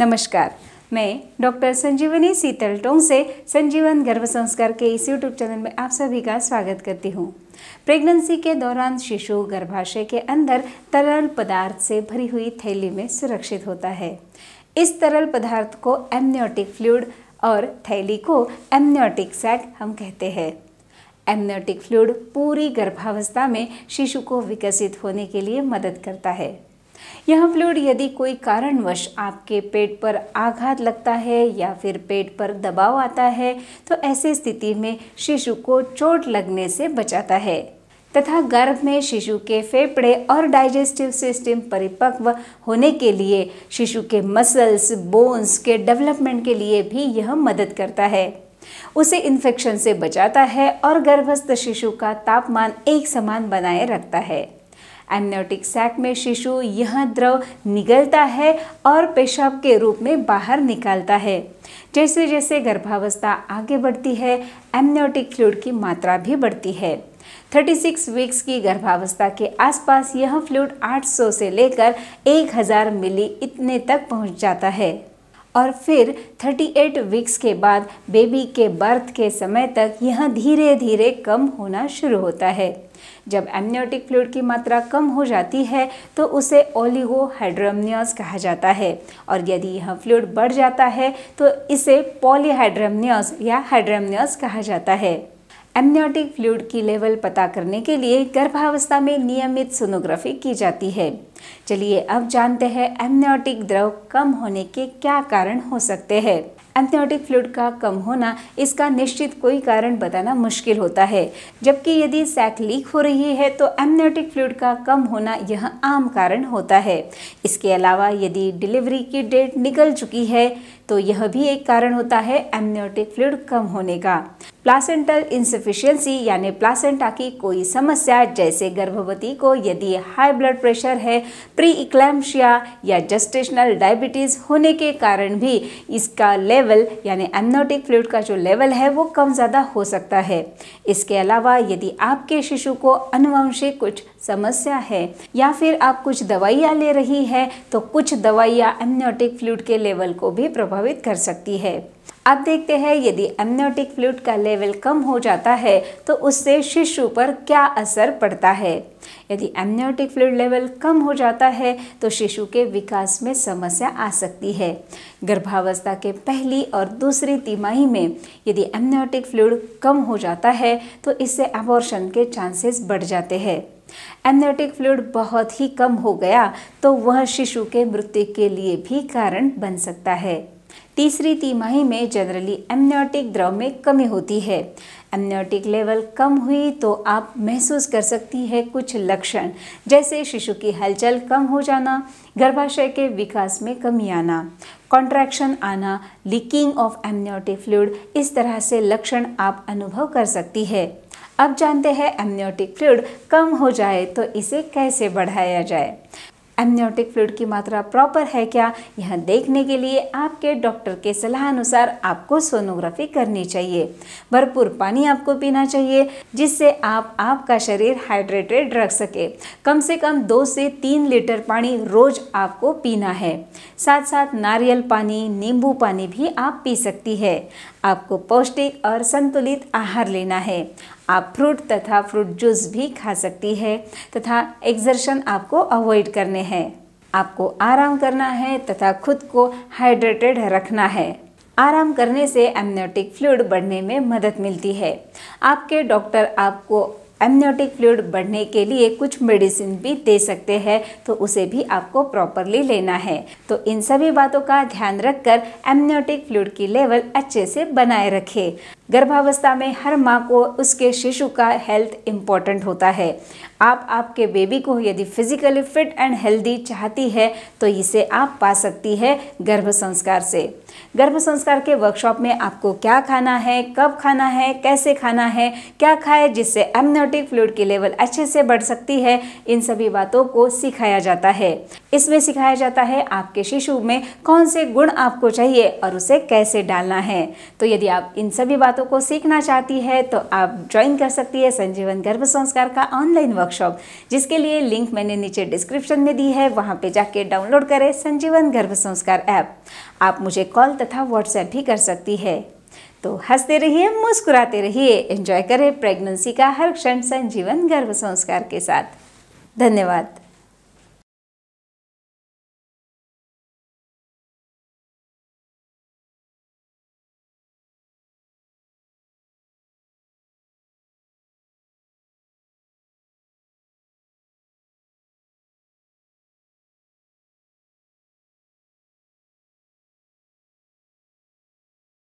नमस्कार मैं डॉक्टर संजीवनी सीतल टोंग से संजीवन गर्भ संस्कार के इस यूट्यूब चैनल में आप सभी का स्वागत करती हूँ प्रेगनेंसी के दौरान शिशु गर्भाशय के अंदर तरल पदार्थ से भरी हुई थैली में सुरक्षित होता है इस तरल पदार्थ को एमनियोटिक फ्लूड और थैली को एमनियोटिक सैक हम कहते हैं एमनियोटिक फ्लूड पूरी गर्भावस्था में शिशु को विकसित होने के लिए मदद करता है यह फ्लूड यदि कोई कारणवश आपके पेट पर आघात लगता है या फिर पेट पर दबाव आता है तो ऐसी स्थिति में शिशु को चोट लगने से बचाता है तथा गर्भ में शिशु के फेफड़े और डाइजेस्टिव सिस्टम परिपक्व होने के लिए शिशु के मसल्स बोन्स के डेवलपमेंट के लिए भी यह मदद करता है उसे इन्फेक्शन से बचाता है और गर्भस्थ शिशु का तापमान एक समान बनाए रखता है एमनोटिक सैक में शिशु यह द्रव निगलता है और पेशाब के रूप में बाहर निकालता है जैसे जैसे गर्भावस्था आगे बढ़ती है एमनोटिक फ्लूड की मात्रा भी बढ़ती है 36 वीक्स की गर्भावस्था के आसपास यह फ्लूड 800 से लेकर 1000 मिली इतने तक पहुंच जाता है और फिर 38 वीक्स के बाद बेबी के बर्थ के समय तक यह धीरे धीरे कम होना शुरू होता है जब एमनियोटिक फ्लूड की मात्रा कम हो जाती है तो उसे ओलिगोहाइड्रमनियस कहा जाता है और यदि यह फ्लूड बढ़ जाता है तो इसे पॉलीहाइड्रमनियस या हाइड्रमनियस कहा जाता है एमनियोटिक फ्लूड की लेवल पता करने के लिए गर्भावस्था में नियमित सोनोग्राफी की जाती है चलिए अब जानते हैं एमनियोटिक द्रव कम होने के क्या कारण हो सकते हैं एंथेमेटिक फ्लूड का कम होना इसका निश्चित कोई कारण बताना मुश्किल होता है जबकि यदि सैक लीक हो रही है तो एमनेटिक फ्लूड का कम होना यह आम कारण होता है इसके अलावा यदि डिलीवरी की डेट निकल चुकी है तो यह भी एक कारण होता है एमनियोटिक फ्लूड कम होने का प्लासेंटल इंसफिशियंसी यानी प्लासेंटा की कोई समस्या जैसे गर्भवती को यदि हाई ब्लड प्रेशर है प्री इक्लैम्शिया या जस्टेशनल डायबिटीज़ होने के कारण भी इसका लेवल यानी एमनोटिक फ्लूड का जो लेवल है वो कम ज़्यादा हो सकता है इसके अलावा यदि आपके शिशु को अनुवंशिक कुछ समस्या है या फिर आप कुछ दवाइयाँ ले रही हैं तो कुछ दवाइयाँ एमनोटिक फ्लूड के लेवल को भी प्रभावित कर सकती है अब देखते हैं यदि एमनियोटिक फ्लूड का लेवल कम हो जाता है तो उससे शिशु पर क्या असर पड़ता है यदि एमनियोटिक फ्लूड लेवल कम हो जाता है तो शिशु के विकास में समस्या आ सकती है गर्भावस्था के पहली और दूसरी तिमाही में यदि एमनियोटिक फ्लूड कम हो जाता है तो इससे अबॉर्शन के चांसेस बढ़ जाते हैं एमनियोटिक फ्लूड बहुत ही कम हो गया तो वह शिशु के मृत्यु के लिए भी कारण बन सकता है तीसरी तिमाही में जनरली एमनियोटिक द्रव में कमी होती है एमनियोटिक लेवल कम हुई तो आप महसूस कर सकती है कुछ लक्षण जैसे शिशु की हलचल कम हो जाना गर्भाशय के विकास में कमी आना कॉन्ट्रैक्शन आना लीकिंग ऑफ एमनियोटिक फ्लूड इस तरह से लक्षण आप अनुभव कर सकती है अब जानते हैं एमनियोटिक फ्लूड कम हो जाए तो इसे कैसे बढ़ाया जाए एमनियोटिक फ्लूड की मात्रा प्रॉपर है क्या यह देखने के लिए आपके डॉक्टर के सलाह अनुसार आपको सोनोग्राफी करनी चाहिए भरपूर पानी आपको पीना चाहिए जिससे आप आपका शरीर हाइड्रेटेड रख सके कम से कम दो से तीन लीटर पानी रोज आपको पीना है साथ साथ नारियल पानी नींबू पानी भी आप पी सकती है आपको पौष्टिक और संतुलित आहार लेना है आप फ्रूट तथा फ्रूट जूस भी खा सकती है तथा एक्सर्शन आपको अवॉइड करने हैं आपको आराम करना है तथा खुद को हाइड्रेटेड रखना है आराम करने से एमनियोटिक फ्लूड बढ़ने में मदद मिलती है आपके डॉक्टर आपको एमनियोटिक फ्लूड बढ़ने के लिए कुछ मेडिसिन भी दे सकते हैं तो उसे भी आपको प्रॉपरली लेना है तो इन सभी बातों का ध्यान रखकर एमनियोटिक फ्लूड की लेवल अच्छे से बनाए रखें गर्भावस्था में हर माँ को उसके शिशु का हेल्थ इम्पॉर्टेंट होता है आप आपके बेबी को यदि फिजिकली फिट एंड हेल्दी चाहती है तो इसे आप पा सकती है गर्भ संस्कार से गर्भ संस्कार के वर्कशॉप में आपको क्या खाना है कब खाना है कैसे खाना है क्या खाए जिससे एमनियोटिक एनालिटिक फ्लूड की लेवल अच्छे से बढ़ सकती है इन सभी बातों को सिखाया जाता है इसमें सिखाया जाता है आपके शिशु में कौन से गुण आपको चाहिए और उसे कैसे डालना है तो यदि आप इन सभी बातों को सीखना चाहती है तो आप ज्वाइन कर सकती है संजीवन गर्भ संस्कार का ऑनलाइन वर्कशॉप जिसके लिए लिंक मैंने नीचे डिस्क्रिप्शन में दी है वहाँ पे जाके डाउनलोड करें संजीवन गर्भ संस्कार ऐप आप मुझे कॉल तथा व्हाट्सएप भी कर सकती है तो हंसते रहिए मुस्कुराते रहिए एंजॉय करें प्रेगनेंसी का हर क्षण संजीवन गर्भ संस्कार के साथ धन्यवाद